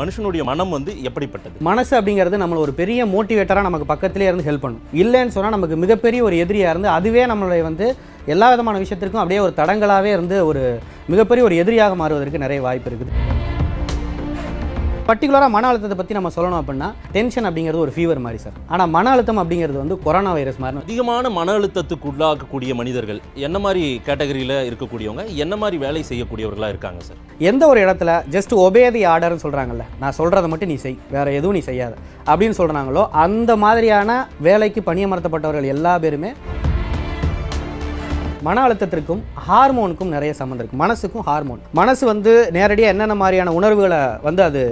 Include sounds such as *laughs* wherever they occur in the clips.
மனுஷனுடைய மனம் வந்து எப்படிப்பட்டது மனசு அப்படிங்கிறது நம்ம ஒரு பெரிய மோட்டிவேட்டராக நமக்கு பக்கத்திலே இருந்து ஹெல்ப் பண்ணும் இல்லைன்னு சொன்னால் நமக்கு மிகப்பெரிய ஒரு எதிரியாக இருந்து அதுவே நம்மளுடைய வந்து எல்லா விதமான விஷயத்திற்கும் அப்படியே ஒரு தடங்களாகவே இருந்து ஒரு மிகப்பெரிய ஒரு எதிரியாக மாறுவதற்கு நிறைய வாய்ப்பு இருக்குது பர்டிகுலராக மன அழுத்தத்தை பற்றி நம்ம சொல்லணும் அப்படின்னா டென்ஷன் அப்படிங்கிறது ஒரு ஃபீவர் மாதிரி சார் ஆனால் மன அழுத்தம் அப்படிங்கிறது வந்து கொரோனா வைரஸ் மாதிரி அதிகமான மன அழுத்தத்துக்கு உள்ளாக்கக்கூடிய மனிதர்கள் என்ன மாதிரி கேட்டகரியில் இருக்கக்கூடியவங்க என்ன மாதிரி வேலை செய்யக்கூடியவர்களாக இருக்காங்க சார் எந்த ஒரு இடத்துல ஜஸ்ட் ஒபேதி ஆர்டர்னு சொல்கிறாங்கல்ல நான் சொல்கிறத மட்டும் நீ செய் வேறு எதுவும் நீ செய்யாத அப்படின்னு சொல்கிறாங்களோ அந்த மாதிரியான வேலைக்கு பணியமர்த்தப்பட்டவர்கள் எல்லா பேருமே மன அழுத்தத்திற்கும் ஹார்மோனுக்கும் நிறைய சம்மந்தம் இருக்குது மனசுக்கும் ஹார்மோன் மனசு வந்து நேரடியாக என்னென்ன மாதிரியான உணர்வுகளை வந்து அது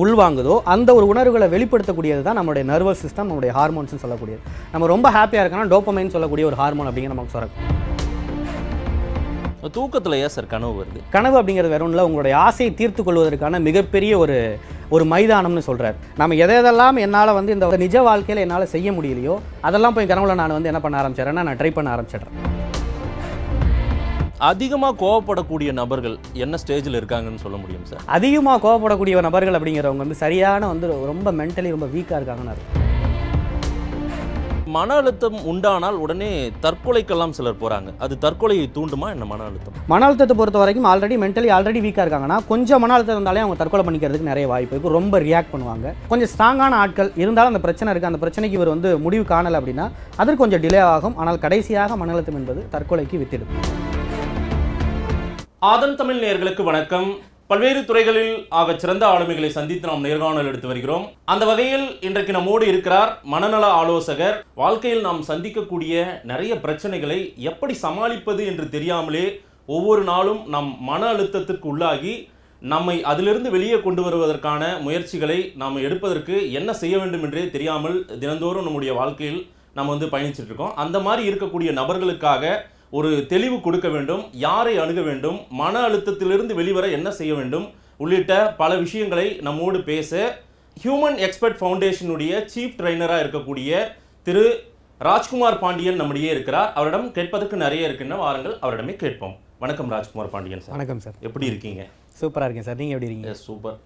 உள்வாங்குதோ அந்த ஒரு உணர்வுகளை வெளிப்படுத்தக்கூடியது தான் நம்முடைய நர்வஸ் சிஸ்டம் நம்முடைய ஹார்மோன்ஸ்னு சொல்லக்கூடியது நம்ம ரொம்ப ஹாப்பியாக இருக்கோம்னா டோப்பமைன் சொல்லக்கூடிய ஒரு ஹார்மோன் அப்படிங்கிற நமக்கு சொல்கிறோம் தூக்கத்தில் ஏன் சார் கனவு வருது கனவு அப்படிங்கிறது வேற ஒன்றும் உங்களுடைய ஆசையை தீர்த்து கொள்வதற்கான மிகப்பெரிய ஒரு ஒரு மைதானம்னு சொல்கிறார் நம்ம எதை எதெல்லாம் என்னால் வந்து இந்த நிஜ வாழ்க்கையில் என்னால் செய்ய முடியலையோ அதெல்லாம் போய் கனவுல நான் வந்து என்ன பண்ண ஆரம்பிச்சிடறேன்னா நான் ட்ரை பண்ண ஆரம்பிச்சிடுறேன் அதிகமாக கோவப்படக்கூடிய நபர்கள் என்ன ஸ்டேஜில் இருக்காங்கன்னு சொல்ல முடியும் சார் அதிகமாக கோவப்படக்கூடிய நபர்கள் அப்படிங்கிறவங்க வந்து சரியான வந்து ரொம்ப மென்டலி ரொம்ப வீக்காக இருக்காங்கன்னு மன அழுத்தம் உண்டானால் உடனே தற்கொலைக்கெல்லாம் சிலர் போகிறாங்க அது தற்கொலையை தூண்டுமா என்ன மன அழுத்தம் மன அழுத்தத்தை பொறுத்த வரைக்கும் ஆல்ரெடி மென்டலி ஆல்ரெடி வீக்காக இருக்காங்கன்னா கொஞ்சம் மன அழுத்தம் இருந்தாலே அவங்க தற்கொலை பண்ணிக்கிறதுக்கு நிறைய வாய்ப்பு இருக்கும் ரொம்ப ரியாக்ட் பண்ணுவாங்க கொஞ்சம் ஸ்ட்ராங்கான ஆட்கள் இருந்தாலும் அந்த பிரச்சனை இருக்குது அந்த பிரச்சனைக்கு இவர் வந்து முடிவு காணலை அப்படின்னா அதற்கு கொஞ்சம் டிலே ஆகும் ஆனால் கடைசியாக மன அழுத்தம் என்பது தற்கொலைக்கு வித்திடும் ஆதன் தமிழ் நேர்களுக்கு வணக்கம் பல்வேறு துறைகளில் ஆக சிறந்த ஆளுமைகளை சந்தித்து நாம் நேர்காணல் எடுத்து வருகிறோம் அந்த வகையில் இன்றைக்கு நம்மோடு இருக்கிறார் மனநல ஆலோசகர் வாழ்க்கையில் நாம் சந்திக்கக்கூடிய நிறைய பிரச்சனைகளை எப்படி சமாளிப்பது என்று தெரியாமலே ஒவ்வொரு நாளும் நம் மன அழுத்தத்திற்கு உள்ளாகி நம்மை அதிலிருந்து வெளியே கொண்டு வருவதற்கான முயற்சிகளை நாம் எடுப்பதற்கு என்ன செய்ய வேண்டும் என்றே தெரியாமல் தினந்தோறும் நம்முடைய வாழ்க்கையில் நம்ம வந்து பயணிச்சுட்டு இருக்கோம் அந்த மாதிரி இருக்கக்கூடிய நபர்களுக்காக ஒரு தெளிவு கொடுக்க வேண்டும் யாரை அணுக வேண்டும் மன அழுத்தத்திலிருந்து வெளிவர என்ன செய்ய வேண்டும் உள்ளிட்ட பல விஷயங்களை நம்மோடு பேச ஹியூமன் எக்ஸ்பர்ட் ஃபவுண்டேஷனுடைய சீஃப் ட்ரைனராக இருக்கக்கூடிய திரு ராஜ்குமார் பாண்டியன் நம்முடையே இருக்கிறார் அவரிடம் கேட்பதற்கு நிறைய இருக்கின்ற வாரங்கள் அவரிடமே கேட்போம் வணக்கம் ராஜ்குமார் பாண்டியன் சார் வணக்கம் சார் எப்படி இருக்கீங்க சூப்பராக இருக்கேன் சார் நீங்கள் எப்படி இருக்கீங்க சூப்பர்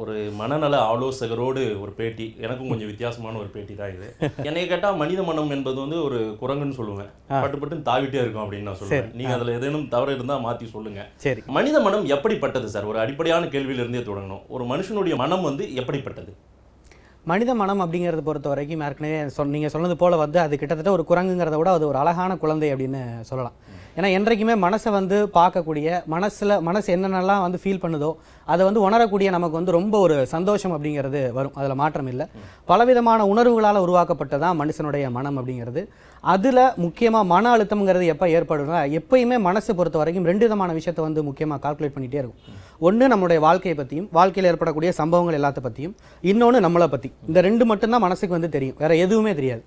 ஒரு மனநல ஆலோசகரோடு ஒரு பேட்டி எனக்கும் கொஞ்சம் வித்தியாசமான ஒரு பேட்டி தான் இது என்னை கேட்டால் மனித மனம் என்பது வந்து ஒரு குரங்குன்னு சொல்லுவேன் பட்டு பட்டு தாவிட்டே இருக்கும் அப்படின்னு நான் சொல்லுவேன் நீங்கள் அதில் ஏதேனும் தவறு இருந்தால் மாற்றி சொல்லுங்க சரி மனித மனம் எப்படிப்பட்டது சார் ஒரு அடிப்படையான கேள்வியிலிருந்தே தொடங்கணும் ஒரு மனுஷனுடைய மனம் வந்து எப்படிப்பட்டது மனித மனம் அப்படிங்கிறத பொறுத்த வரைக்கும் ஏற்கனவே சொன்னீங்க சொன்னது போல் வந்து அது கிட்டத்தட்ட ஒரு குரங்குங்கிறத விட அது ஒரு அழகான குழந்தை அப்படின்னு சொல்லலாம் ஏன்னா என்றைக்குமே மனசை வந்து பார்க்கக்கூடிய மனசில் மனசு என்னென்னலாம் வந்து ஃபீல் பண்ணுதோ அதை வந்து உணரக்கூடிய நமக்கு வந்து ரொம்ப ஒரு சந்தோஷம் அப்படிங்கிறது வரும் அதில் மாற்றம் இல்லை பலவிதமான உணர்வுகளால் உருவாக்கப்பட்டதான் மனுஷனுடைய மனம் அப்படிங்கிறது அதில் முக்கியமாக மன அழுத்தம்ங்கிறது எப்போ ஏற்படும்னா எப்பயுமே மனசை பொறுத்த வரைக்கும் ரெண்டு விதமான விஷயத்தை வந்து முக்கியமாக கால்குலேட் பண்ணிகிட்டே இருக்கும் ஒன்று நம்மளுடைய வாழ்க்கையை பற்றியும் வாழ்க்கையில் ஏற்படக்கூடிய சம்பவங்கள் எல்லாத்த பற்றியும் இன்னொன்று நம்மளை பற்றி இந்த ரெண்டு மட்டும்தான் மனசுக்கு வந்து தெரியும் வேறு எதுவுமே தெரியாது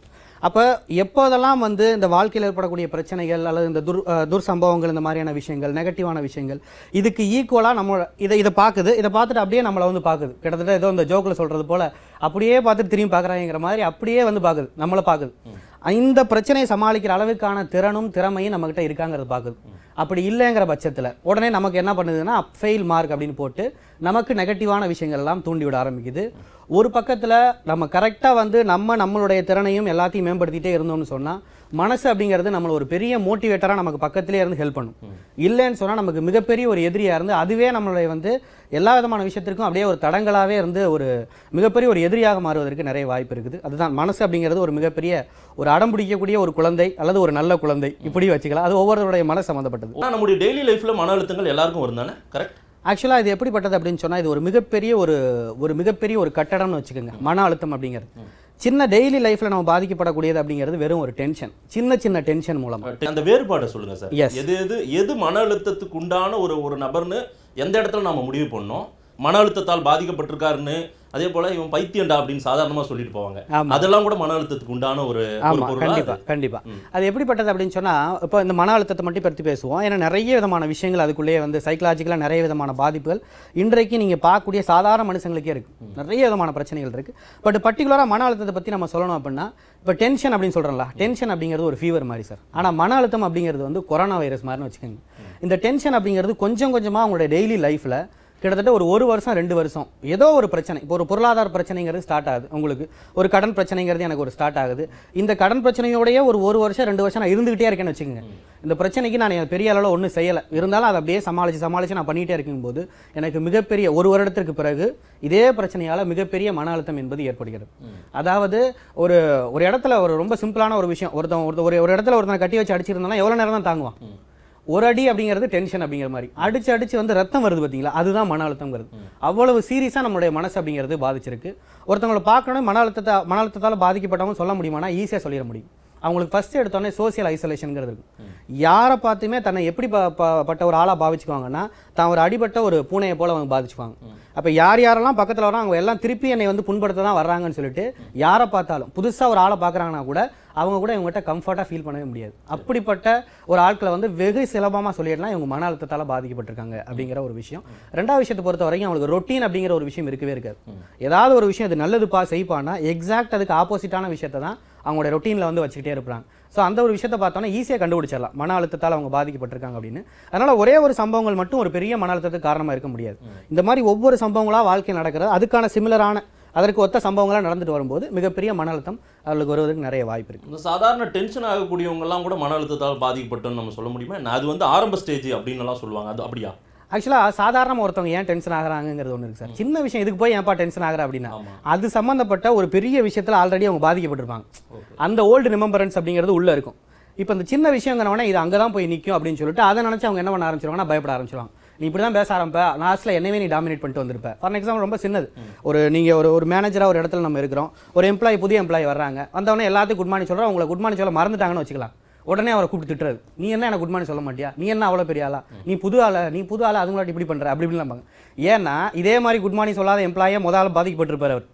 அப்போ எப்போதெல்லாம் வந்து இந்த வாழ்க்கையில் ஏற்படக்கூடிய பிரச்சனைகள் அல்லது இந்த துர் துர் சம்பவங்கள் இந்த மாதிரியான விஷயங்கள் நெகட்டிவான விஷயங்கள் இதுக்கு ஈக்குவலாக நம்ம இதை இதை பார்க்குது இதை பார்த்துட்டு அப்படியே நம்மளை வந்து பார்க்குது கிட்டத்தட்ட ஏதோ இந்த ஜோக்கில் சொல்கிறது போல் அப்படியே பார்த்துட்டு திரும்பி பார்க்குறாங்கிற மாதிரி அப்படியே வந்து பார்க்குது நம்மளை பார்க்குது இந்த பிரச்சனையை சமாளிக்கிற அளவுக்கான திறனும் திறமையும் நம்மக்கிட்ட இருக்காங்கிறது பார்க்குது அப்படி இல்லைங்கிற பட்சத்தில் உடனே நமக்கு என்ன பண்ணுதுன்னா ஃபெயில் மார்க் அப்படின்னு போட்டு நமக்கு நெகட்டிவான விஷயங்கள் எல்லாம் தூண்டி விட ஆரம்பிக்குது ஒரு பக்கத்தில் நம்ம கரெக்டாக வந்து நம்ம நம்மளுடைய திறனையும் எல்லாத்தையும் மேம்படுத்திகிட்டே இருந்தோம்னு சொன்னால் மனசு அப்படிங்கிறது நம்மளை ஒரு பெரிய மோட்டிவேட்டராக நமக்கு பக்கத்திலே இருந்து ஹெல்ப் பண்ணும் இல்லைன்னு சொன்னால் நமக்கு மிகப்பெரிய ஒரு எதிரியாக இருந்து அதுவே நம்மளுடைய வந்து எல்லா விதமான விஷயத்திற்கும் அப்படியே ஒரு தடங்களாகவே இருந்து ஒரு மிகப்பெரிய ஒரு எதிரியாக மாறுவதற்கு நிறைய வாய்ப்பு இருக்குது அதுதான் மனசு அப்படிங்கிறது ஒரு மிகப்பெரிய ஒரு அடம் பிடிக்கக்கூடிய ஒரு குழந்தை அல்லது ஒரு நல்ல குழந்தை இப்படி வச்சுக்கலாம் அது ஒவ்வொருவருடைய மனசு சம்மந்தப்பட்டது நம்முடைய டெய்லி லைஃப்பில் மன அழுத்தங்கள் எல்லாருக்கும் வருந்தானே கரெக்ட் ஆக்சுவலாக இது எப்படிப்பட்டது அப்படின்னு சொன்னால் இது ஒரு மிகப்பெரிய ஒரு ஒரு மிகப்பெரிய ஒரு கட்டடம்னு வச்சுக்கோங்க மன அழுத்தம் அப்படிங்கிறது சின்ன டெய்லி லைஃப்ல நம்ம பாதிக்கப்படக்கூடியது அப்படிங்கிறது வெறும் ஒரு டென்ஷன் சின்ன சின்ன டென்ஷன் மூலம் அந்த வேறுபாடை சொல்லுங்க சார் எது எது எது மன அழுத்தத்துக்கு உண்டான ஒரு ஒரு நபர்னு எந்த இடத்துல நம்ம முடிவு பண்ணோம் மன அழுத்தத்தால் பாதிக்கப்பட்டிருக்காருன்னு அதே போல இவன் பைத்தியண்டா அப்படின்னு சாதாரணமா சொல்லிட்டு போவாங்க அதெல்லாம் கூட மன அழுத்தத்துக்கு உண்டான ஒரு கண்டிப்பா கண்டிப்பா அது எப்படிப்பட்டது அப்படின்னு சொன்னா இப்போ இந்த மன அழுத்தத்தை மட்டும் பற்றி பேசுவோம் ஏன்னா நிறைய விதமான விஷயங்கள் அதுக்குள்ளேயே வந்து சைக்கலாஜிக்கலா நிறைய விதமான பாதிப்புகள் இன்றைக்கு நீங்க பார்க்கக்கூடிய சாதாரண மனுஷங்களுக்கே இருக்கு நிறைய விதமான பிரச்சனைகள் இருக்கு பட் பர்டிகுலரா மன அழுத்தத்தை பத்தி நம்ம சொல்லணும் அப்படின்னா இப்போ டென்ஷன் அப்படின்னு சொல்றோம்ல டென்ஷன் அப்படிங்கிறது ஒரு ஃபீவர் மாதிரி சார் ஆனால் மன அழுத்தம் அப்படிங்கிறது வந்து கொரோனா வைரஸ் மாதிரி வச்சுக்கோங்க இந்த டென்ஷன் அப்படிங்கிறது கொஞ்சம் கொஞ்சமாக அவங்களோட டெய்லி லைஃப்ல கிட்டத்தட்ட ஒரு ஒரு வருஷம் ரெண்டு வருஷம் ஏதோ ஒரு பிரச்சனை இப்போ ஒரு பொருளாதார பிரச்சனைங்கிறது ஸ்டார்ட் ஆகுது உங்களுக்கு ஒரு கடன் பிரச்சனைங்கிறது எனக்கு ஒரு ஸ்டார்ட் ஆகுது இந்த கடன் பிரச்சனையோடய ஒரு ஒரு வருஷம் ரெண்டு வருஷம் நான் இருந்துகிட்டே இருக்கேன்னு வச்சுக்கோங்க இந்த பிரச்சனைக்கு நான் பெரிய அளவில் ஒன்றும் செய்யலை இருந்தாலும் அதை அப்படியே சமாளித்து சமாளித்து நான் பண்ணிகிட்டே இருக்கும்போது எனக்கு மிகப்பெரிய ஒரு வருடத்திற்கு பிறகு இதே பிரச்சனையால் மிகப்பெரிய மன அழுத்தம் என்பது ஏற்படுகிறது அதாவது ஒரு ஒரு இடத்துல ஒரு ரொம்ப சிம்பிளான ஒரு விஷயம் ஒருத்தன் ஒருத்தர் ஒரு ஒரு இடத்துல ஒருத்தனை கட்டி வச்சு அடிச்சிருந்தாலும் எவ்வளோ நேரம் தான் தாங்குவான் ஒரு அடி அப்படிங்கிறது டென்ஷன் அப்படிங்கிற மாதிரி அடிச்சு அடிச்சு வந்து ரத்தம் வருது பார்த்தீங்களா அதுதான் மன அழுத்தம் வருது அவ்வளவு சீரியஸாக நம்மளுடைய மனசு அப்படிங்கிறது பாதிச்சிருக்கு ஒருத்தவங்களை பார்க்கணும் மன அழுத்தத்தை மன அழுத்தத்தால் பாதிக்கப்பட்டவங்க சொல்ல முடியுமானா ஈஸியாக சொல்லிட முடியும் அவங்களுக்கு ஃபஸ்ட்டு எடுத்தோடனே சோசியல் ஐசோலேஷனுங்கிறது இருக்கும் யாரை பார்த்துமே தன்னை எப்படி பட்ட ஒரு ஆளாக பாவிச்சுக்குவாங்கன்னா தான் ஒரு அடிபட்ட ஒரு பூனையை போல் அவங்க பாதிச்சுப்பாங்க அப்போ யார் யாரெல்லாம் பக்கத்தில் வரோம் அவங்க எல்லாம் திருப்பி என்னை வந்து புண்படுத்த தான் வர்றாங்கன்னு சொல்லிட்டு யாரை பார்த்தாலும் புதுசாக ஒரு ஆளை பார்க்குறாங்கன்னா கூட அவங்க கூட இவங்ககிட்ட கம்ஃபர்ட்டாக ஃபீல் பண்ணவே முடியாது அப்படிப்பட்ட ஒரு ஆட்களை வந்து வெகு சிலபமாக சொல்லிடலாம் இவங்க மன அழுத்தத்தால் பாதிக்கப்பட்டிருக்காங்க அப்படிங்கிற ஒரு விஷயம் ரெண்டாவது விஷயத்தை பொறுத்த வரைக்கும் அவங்களுக்கு ரொட்டீன் அப்படிங்கிற ஒரு விஷயம் இருக்கவே இருக்காது ஏதாவது ஒரு விஷயம் இது நல்லதுப்பா செய்ப்பான்னா எக்ஸாக்ட் அதுக்கு ஆப்போசிட்டான விஷயத்தை தான் அவங்களோட ரொட்டீனில் வந்து வச்சுக்கிட்டே இருப்பாங்க ஸோ அந்த ஒரு விஷயத்தை பார்த்தோன்னா ஈஸியாக கண்டுபிடிச்சிடலாம் மன அழுத்தத்தால் அவங்க பாதிக்கப்பட்டிருக்காங்க அப்படின்னு அதனால் ஒரே ஒரு சம்பவங்கள் மட்டும் ஒரு பெரிய மன அழுத்தத்துக்கு காரணமாக இருக்க முடியாது இந்த மாதிரி ஒவ்வொரு சம்பவங்களாக வாழ்க்கை நடக்கிறது அதுக்கான சிமிலரான அதற்கு ஒத்த சம்பவங்களாக நடந்துட்டு வரும்போது மிகப்பெரிய மன அழுத்தம் அவர்களுக்கு வருவதற்கு நிறைய வாய்ப்பு இருக்குது இந்த சாதாரண டென்ஷன் ஆகக்கூடியவங்கலாம் கூட மன அழுத்தத்தால் பாதிக்கப்பட்டுன்னு நம்ம சொல்ல முடியுமா அது வந்து ஆரம்ப ஸ்டேஜ் அப்படின்னு எல்லாம் சொல்லுவாங்க அது அப்படியா ஆக்சுவலாக சாதாரண ஒருத்தவங்க ஏன் டென்ஷன் ஆகிறாங்கிறது ஒன்று இருக்குது சார் சின்ன விஷயம் இதுக்கு போய் ஏன்ப்பா டென்ஷன் ஆகிற அப்படின்னா அது சம்மந்தப்பட்ட ஒரு பெரிய விஷயத்தில் ஆல்ரெடி அவங்க பாதிக்கப்பட்டிருப்பாங்க அந்த ஓல்டு ரிமம்பரன்ஸ் அப்படிங்கிறது உள்ளே இருக்கும் இப்போ இந்த சின்ன விஷயங்கிறவனே இது அங்கே தான் போய் நிற்கும் அப்படின்னு சொல்லிட்டு அதை நினச்சி அவங்க என்ன பண்ண ஆரம்பிச்சிருவாங்கன்னா பயப்பட ஆரம்பிச்சிருவாங்க நீ இப்படி தான் பேச ஆரம்பிப்ப லாஸ்ட்டில் என்னவே நீ டாமினேட் பண்ணிட்டு வந்திருப்ப ஃபார் எக்ஸாம்பிள் ரொம்ப சின்னது ஒரு நீங்கள் ஒரு ஒரு மேனேஜராக ஒரு இடத்துல நம்ம இருக்கிறோம் ஒரு எம்ப்ளாயி புதிய எம்ப்ளாயி வர்றாங்க வந்தவொடனே எல்லாத்துக்கும் குட் மார்னிங் சொல்கிறோம் உங்களை குட் மார்னிங் சொல்ல மறந்துட்டாங்கன்னு வச்சுக்கலாம் உடனே அவரை கூப்பிட்டு திட்டுறாரு நீ என்ன எனக்கு குட் மார்னிங் சொல்ல மாட்டியா நீ என்ன அவ்வளோ பெரிய ஆளா நீ புது ஆளா நீ புது ஆளா அதுங்களாட்டி இப்படி பண்ணுற அப்படி இப்படிலாம் ஏன்னா இதே மாதிரி குட் மார்னிங் சொல்லாத எம்ப்ளாயே முதல்ல பாதிக்கப்பட்டிருப்பார் அவர்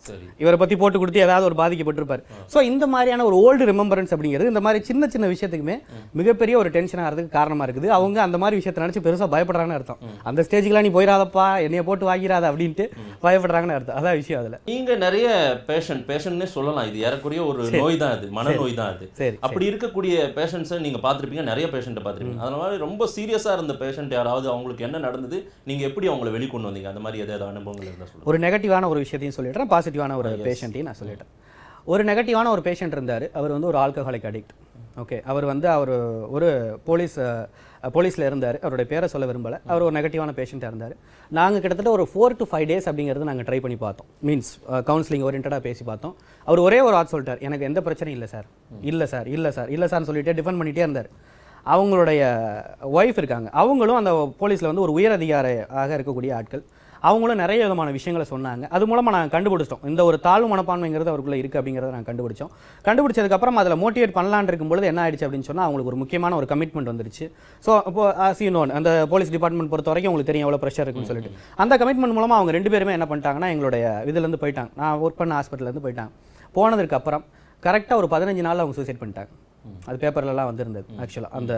இவரை பத்தி போட்டு கொடுத்து ஏதாவது ஒரு பாதிக்கப்பட்டிருப்பார் ஸோ இந்த மாதிரியான ஒரு ஓல்டு ரிமம்பரன்ஸ் அப்படிங்கிறது இந்த மாதிரி சின்ன சின்ன விஷயத்துக்குமே மிகப்பெரிய ஒரு டென்ஷன் ஆகிறதுக்கு காரணமாக இருக்குது அவங்க அந்த மாதிரி விஷயத்த நினைச்சு பெருசாக பயப்படுறாங்கன்னு அர்த்தம் அந்த ஸ்டேஜுக்குலாம் நீ போயிடாதப்பா என்னைய போட்டு வாங்கிறாத அப்படின்ட்டு பயப்படுறாங்கன்னு அர்த்தம் அதான் விஷயம் அதில் நீங்க நிறைய பேஷன் பேஷண்ட்னே சொல்லலாம் இது ஏறக்குரிய ஒரு நோய் தான் அது மனநோய் தான் அது அப்படி இருக்கக்கூடிய பேஷன்ஸை நீங்க பார்த்துருப்பீங்க நிறைய பேஷண்ட்டை பார்த்துருப்பீங்க அதனால ரொம்ப சீரியஸாக இருந்த பேஷண்ட் யாராவது அவங்களுக்கு என்ன நடந்தது நீங்க எப்படி அவங்களை வெளிக்கொண்டு வந்தீங்க அந்த மாதிரி ஏதாவது அனுபவங்கள் இருந்தால் ஒரு நெகட்டிவான ஒரு விஷயத்தையும் சொல்லிடுறேன் பாசிட்டிவான ஒரு பேஷண்ட்டையும் நான் சொல்லிட்டேன் ஒரு நெகட்டிவான ஒரு பேஷண்ட் இருந்தார் அவர் வந்து ஒரு ஆல்கஹாலிக் அடிக்ட் ஓகே அவர் வந்து அவர் ஒரு போலீஸ் போலீஸில் இருந்தார் அவருடைய பேரை சொல்ல விரும்பலை அவர் ஒரு நெகட்டிவான பேஷண்ட்டாக இருந்தார் நாங்கள் கிட்டத்தட்ட ஒரு ஃபோர் டு ஃபைவ் டேஸ் அப்படிங்கிறது நாங்கள் ட்ரை பண்ணி பார்த்தோம் மீன்ஸ் கவுன்சிலிங் ஓரியன்டாக பேசி பார்த்தோம் அவர் ஒரே ஒரு ஆட் சொல்லிட்டார் எனக்கு எந்த பிரச்சனையும் இல்லை சார் இல்லை சார் இல்லை சார் இல்லை சார்னு சொல்லிட்டு டிஃபெண்ட் பண்ணிகிட்டே இருந்தார் அவங்களுடைய ஒய்ஃப் இருக்காங்க அவங்களும் அந்த போலீஸில் வந்து ஒரு உயர் அதிகாரியாக இருக்கக்கூடிய ஆட்கள் அவங்களும் நிறைய விதமான விஷயங்களை சொன்னாங்க அது மூலமாக நாங்கள் கண்டுபிடிச்சிட்டோம் இந்த ஒரு தாழ்வு மனப்பான்மைங்கிறது அவருக்குள்ளே இருக்குது அப்படிங்கிறத நாங்கள் கண்டுபிடிச்சோம் கண்டுபிடிச்சதுக்கப்புறம் அதில் மோட்டிவேட் பண்ணலான் இருக்கும்பொழுது என்ன ஆயிடுச்சு அப்படின்னு சொன்னால் அவங்களுக்கு ஒரு முக்கியமான ஒரு கமிட்மெண்ட் வந்துருச்சு ஸோ இப்போ ஆசி நோன் அந்த போலீஸ் டிபார்ட்மெண்ட் பொறுத்த வரைக்கும் உங்களுக்கு தெரியும் எவ்வளோ ப்ரெஷர் இருக்குன்னு சொல்லிட்டு அந்த கமிட்மெண்ட் மூலமாக அவங்க ரெண்டு பேருமே என்ன பண்ணிட்டாங்கன்னா எங்களுடைய இதுலேருந்து போயிட்டாங்க நான் ஒர்க் பண்ண ஹாஸ்பிட்டலேருந்து போயிட்டாங்க போனதுக்கப்புறம் கரெக்டாக ஒரு பதினஞ்சு நாள் அவங்க சூசைட் பண்ணிட்டாங்க அது பேப்பர்லலாம் வந்திருந்தது ஆக்சுவலாக அந்த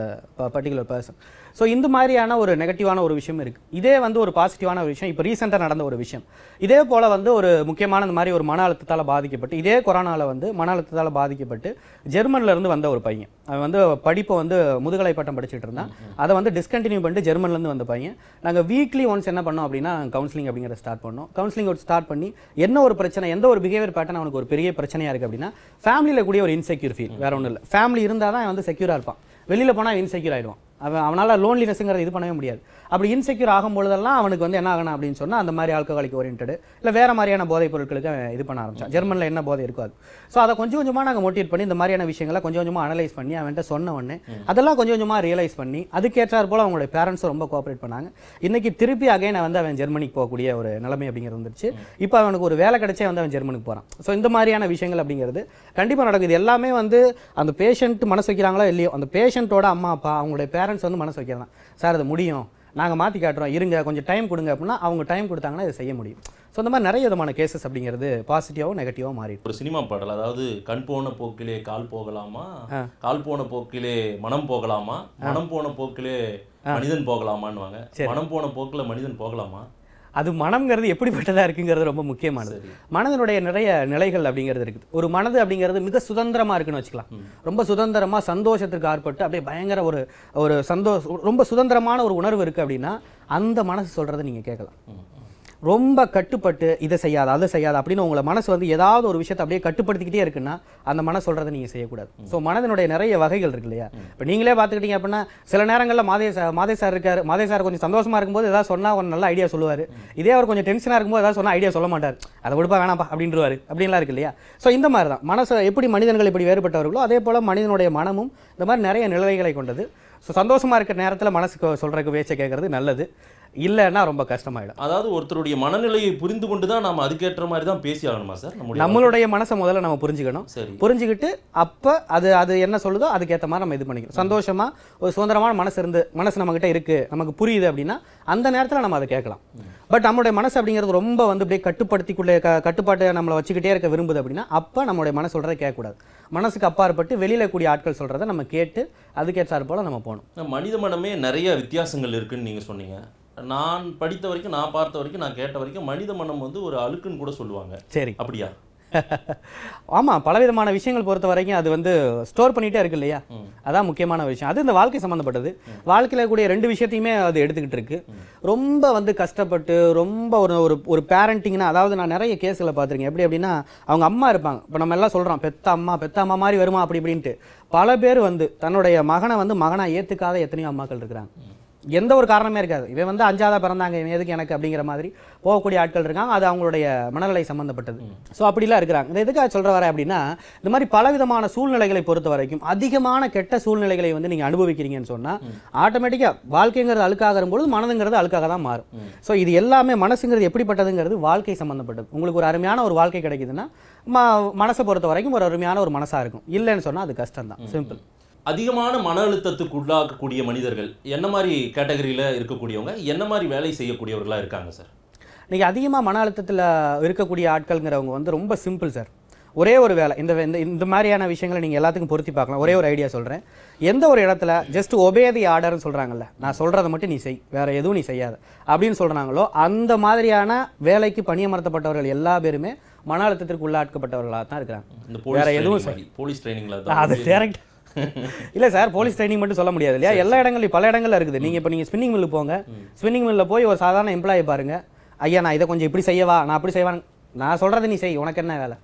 பர்டிகுலர் பர்சன் ஸோ இந்த மாதிரியான ஒரு நெகட்டிவான ஒரு விஷயம் இருக்குது இதே வந்து ஒரு பாசிட்டிவான ஒரு விஷயம் இப்போ ரீசெண்டாக நடந்த ஒரு விஷயம் இதே போல் வந்து ஒரு முக்கியமான இந்த மாதிரி ஒரு மன அழுத்தத்தால் பாதிக்கப்பட்டு இதே கொரோனாவில் வந்து மன அழுத்தத்தால் பாதிக்கப்பட்டு ஜெர்மன்லேருந்து வந்த ஒரு பையன் அவன் வந்து படிப்பை வந்து முதுகலை பட்டம் படிச்சுட்டு இருந்தான் அதை வந்து டிஸ்கண்டினியூ பண்ணிட்டு ஜெர்மன்லேருந்து வந்த பையன் நாங்கள் வீக்லி ஒன்ஸ் என்ன பண்ணோம் அப்படின்னா கவுன்சிலிங் அப்படிங்கிறத ஸ்டார்ட் பண்ணோம் கவுன்சிலிங் ஒரு ஸ்டார்ட் பண்ணி என்ன ஒரு பிரச்சனை எந்த ஒரு பிஹேவியர் பேட்டர்ன் அவனுக்கு ஒரு பெரிய பிரச்சனையாக இருக்குது அப்படின்னா ஃபேமிலியில் கூடிய ஒரு இன்செக்யூர் ஃபீல் வேறு ஒன்றும் இல்லை ஃபேமிலி ஃபேமிலி இருந்தால் தான் வந்து செக்யூராக இருப்பான் வெளியில் போனால் இன்செக்யூர் ஆகிடுவான் அவன் அவனால் லோன்லினஸ்ங்கிறத இது பண்ணவே முடியாது அப்படி இன்செக்யூர் ஆகும் பொழுதெல்லாம் அவனுக்கு வந்து என்ன ஆகணும் அப்படின்னு சொன்னால் அந்த மாதிரி ஆல்கஹாலிக் ஓரியன்ட் இல்லை வேறு மாதிரியான போதைப் பொருட்களுக்கு இது பண்ண ஆரம்பித்தான் ஜெர்மனில் என்ன போதை இருக்காது ஸோ அதை கொஞ்சம் கொஞ்சமாக நாங்கள் மோட்டிவேட் பண்ணி இந்த மாதிரியான விஷயங்களை கொஞ்சம் கொஞ்சமாக அனலைஸ் பண்ணி அவன்கிட்ட சொன்ன ஒன்று அதெல்லாம் கொஞ்சம் கொஞ்சமாக ரியலைஸ் பண்ணி அதுக்கேற்றார் போல் அவங்களுடைய பேரண்ட்ஸும் ரொம்ப கோஆப்ரேட் பண்ணாங்க இன்றைக்கி திருப்பி அகைனை வந்து அவன் ஜெர்மனிக்கு போகக்கூடிய ஒரு நிலைமை அப்படிங்கிறது வந்துருச்சு இப்போ அவனுக்கு ஒரு வேலை கிடைச்சே வந்து அவன் ஜெர்மனுக்கு போகிறான் ஸோ இந்த மாதிரியான விஷயங்கள் அப்படிங்கிறது கண்டிப்பாக நடக்குது எல்லாமே வந்து அந்த பேஷண்ட் மனசு வைக்கிறாங்களோ இல்லையோ அந்த பேஷண்ட்டோட அம்மா அப்பா அவங்களுடைய பேரண்ட்ஸ் வந்து மனசு வைக்கிறான் சார் அது முடியும் நாங்கள் மாற்றி காட்டுறோம் இருங்க கொஞ்சம் டைம் கொடுங்க அப்படின்னா அவங்க டைம் கொடுத்தாங்கன்னா இதை செய்ய முடியும் ஸோ அந்த மாதிரி நிறைய விதமான கேசஸ் அப்படிங்கிறது பாசிட்டிவாகவும் நெகட்டிவாக மாறி ஒரு சினிமா பாடல் அதாவது கண் போன போக்கிலே கால் போகலாமா கால் போன போக்கிலே மனம் போகலாமா மனம் போன போக்கிலே மனிதன் போகலாமான்னு மனம் போன போக்கில் மனிதன் போகலாமா அது மனம்ங்கிறது எப்படிப்பட்டதாக இருக்குங்கிறது ரொம்ப முக்கியமானது மனதனுடைய நிறைய நிலைகள் அப்படிங்கிறது இருக்குது ஒரு மனது அப்படிங்கிறது மிக சுதந்திரமாக இருக்குன்னு வச்சுக்கலாம் ரொம்ப சுதந்திரமாக சந்தோஷத்துக்கு ஆற்பட்டு அப்படியே பயங்கர ஒரு ஒரு சந்தோஷ ரொம்ப சுதந்திரமான ஒரு உணர்வு இருக்குது அப்படின்னா அந்த மனசு சொல்கிறத நீங்கள் கேட்கலாம் ரொம்ப கட்டுப்பட்டு இதை செய்யாத அதை செய்யாத அப்படின்னு உங்களை மனசு வந்து ஏதாவது ஒரு விஷயத்தை அப்படியே கட்டுப்படுத்திக்கிட்டே இருக்குன்னா அந்த மனசு சொல்கிறத நீங்கள் செய்யக்கூடாது ஸோ மனதனுடைய நிறைய வகைகள் இருக்கு இல்லையா இப்போ நீங்களே பார்த்துக்கிட்டீங்க அப்படின்னா சில நேரங்களில் மாதே மாதே சார் இருக்கார் மாதே சார் கொஞ்சம் சந்தோஷமாக இருக்கும்போது ஏதாவது சொன்னால் ஒரு நல்ல ஐடியா சொல்லுவார் இதே அவர் கொஞ்சம் டென்ஷனாக இருக்கும்போது ஏதாவது சொன்னால் ஐடியா சொல்ல மாட்டார் அதை விடுப்பா வேணாம்பா அப்படின்றாரு அப்படின்லாம் இருக்கு இல்லையா ஸோ இந்த மாதிரி தான் மனசு எப்படி மனிதர்கள் இப்படி வேறுபட்டவர்களோ அதே போல் மனிதனுடைய மனமும் இந்த மாதிரி நிறைய நிலைகளை கொண்டது ஸோ சந்தோஷமாக இருக்கிற நேரத்தில் மனசுக்கு சொல்கிறக்கு பேச்சை கேட்குறது நல்லது இல்லைன்னா ரொம்ப கஷ்டமாயிடும் அதாவது ஒருத்தருடைய மனநிலையை புரிந்து கொண்டு தான் நம்ம அதுக்கேற்ற மாதிரி தான் பேசி ஆகணுமா சார் நம்மளுடைய மனசை முதல்ல நம்ம புரிஞ்சுக்கணும் சரி புரிஞ்சுக்கிட்டு அப்போ அது அது என்ன சொல்லுதோ அதுக்கேற்ற மாதிரி நம்ம இது பண்ணிக்கணும் சந்தோஷமாக ஒரு சுதந்திரமான மனசு இருந்து மனசு கிட்ட இருக்குது நமக்கு புரியுது அப்படின்னா அந்த நேரத்தில் நம்ம அதை கேட்கலாம் பட் நம்மளுடைய மனசு அப்படிங்கிறது ரொம்ப வந்து அப்படியே கட்டுப்படுத்திக்குள்ளே க கட்டுப்பாட்டை நம்மளை வச்சுக்கிட்டே இருக்க விரும்புது அப்படின்னா அப்போ நம்மளுடைய மனசு சொல்கிறத கேட்கக்கூடாது மனசுக்கு அப்பாற்பட்டு வெளியில் கூடிய ஆட்கள் சொல்கிறத நம்ம கேட்டு அதுக்கேற்றாறு போல் நம்ம போகணும் மனித மனமே நிறைய வித்தியாசங்கள் இருக்குன்னு நீங்கள் சொன்னீங்க நான் படித்த வரைக்கும் நான் பார்த்த வரைக்கும் நான் கேட்ட வரைக்கும் மனித மனம் வந்து ஒரு அழுக்குன்னு கூட சொல்லுவாங்க சரி அப்படியா *laughs* ஆமாம் பலவிதமான விஷயங்கள் பொறுத்த வரைக்கும் அது வந்து ஸ்டோர் பண்ணிகிட்டே இருக்கு இல்லையா அதான் முக்கியமான விஷயம் அது இந்த வாழ்க்கை சம்மந்தப்பட்டது வாழ்க்கையில் கூடிய ரெண்டு விஷயத்தையுமே அது எடுத்துக்கிட்டு இருக்கு ரொம்ப வந்து கஷ்டப்பட்டு ரொம்ப ஒரு ஒரு ஒரு பேரண்டிங்னா அதாவது நான் நிறைய கேஸ்களை பார்த்துருக்கேன் எப்படி அப்படின்னா அவங்க அம்மா இருப்பாங்க இப்போ நம்ம எல்லாம் சொல்கிறோம் பெத்த அம்மா பெத்த அம்மா மாதிரி வருமா அப்படி இப்படின்ட்டு பல பேர் வந்து தன்னுடைய மகனை வந்து மகனாக ஏற்றுக்காத எத்தனையோ அம்மாக்கள் இருக்கிறாங்க எந்த ஒரு காரணமே இருக்காது இவன் வந்து அஞ்சாதா பிறந்தாங்க இவன் எதுக்கு எனக்கு அப்படிங்கிற மாதிரி போகக்கூடிய ஆட்கள் இருக்காங்க அது அவங்களுடைய மனநிலை சம்மந்தப்பட்டது ஸோ அப்படிலாம் இருக்கிறாங்க இந்த எதுக்காக சொல்கிற வர அப்படின்னா இந்த மாதிரி பலவிதமான சூழ்நிலைகளை பொறுத்த வரைக்கும் அதிகமான கெட்ட சூழ்நிலைகளை வந்து நீங்கள் அனுபவிக்கிறீங்கன்னு சொன்னால் ஆட்டோமேட்டிக்காக வாழ்க்கைங்கிறது அழுக்காகிற பொழுது மனதுங்கிறது அழுக்காக தான் மாறும் ஸோ இது எல்லாமே மனசுங்கிறது எப்படிப்பட்டதுங்கிறது வாழ்க்கை சம்மந்தப்பட்டது உங்களுக்கு ஒரு அருமையான ஒரு வாழ்க்கை கிடைக்குதுன்னா மனசை பொறுத்த வரைக்கும் ஒரு அருமையான ஒரு மனசாக இருக்கும் இல்லைன்னு சொன்னால் அது கஷ்டம் தான் சிம்பிள் அதிகமான மன அழுத்தத்துக்கு உள்ளாகக்கூடிய மனிதர்கள் என்ன மாதிரி கேட்டகரியில் இருக்கக்கூடியவங்க என்ன மாதிரி வேலை செய்யக்கூடியவர்களாக இருக்காங்க சார் இன்றைக்கி அதிகமாக மன அழுத்தத்தில் இருக்கக்கூடிய ஆட்கள்ங்கிறவங்க வந்து ரொம்ப சிம்பிள் சார் ஒரே ஒரு வேலை இந்த இந்த மாதிரியான விஷயங்களை நீங்கள் எல்லாத்துக்கும் பொருத்தி பார்க்கலாம் ஒரே ஒரு ஐடியா சொல்கிறேன் எந்த ஒரு இடத்துல ஜஸ்ட் ஒபேதி ஆர்டர்னு சொல்கிறாங்கல்ல நான் சொல்கிறத மட்டும் நீ செய் வேறு எதுவும் நீ செய்யாது அப்படின்னு சொல்கிறாங்களோ அந்த மாதிரியான வேலைக்கு பணியமர்த்தப்பட்டவர்கள் எல்லா பேருமே மன அழுத்தத்திற்கு உள்ளாட்கப்பட்டவர்களாக தான் இருக்கிறாங்க வேறு எதுவும் சரி போலீஸ் ட்ரைனிங்கில் அது டேரக்ட் இல்லை சார் போலீஸ் ட்ரைனிங் மட்டும் சொல்ல முடியாது இல்லையா எல்லா இடங்களையும் பல இடங்கள்ல இருக்குது நீங்கள் இப்போ நீங்கள் ஸ்பின்னிங் மில்லு போங்க ஸ்பின்னிங் மில்ல போய் ஒரு சாதாரண எம்ப்ளாயி பாருங்க ஐயா நான் இதை கொஞ்சம் இப்படி செய்யவா நான் அப்படி செய்வான் நான் சொல்கிறத நீ செய் உனக்கு என்ன வேலை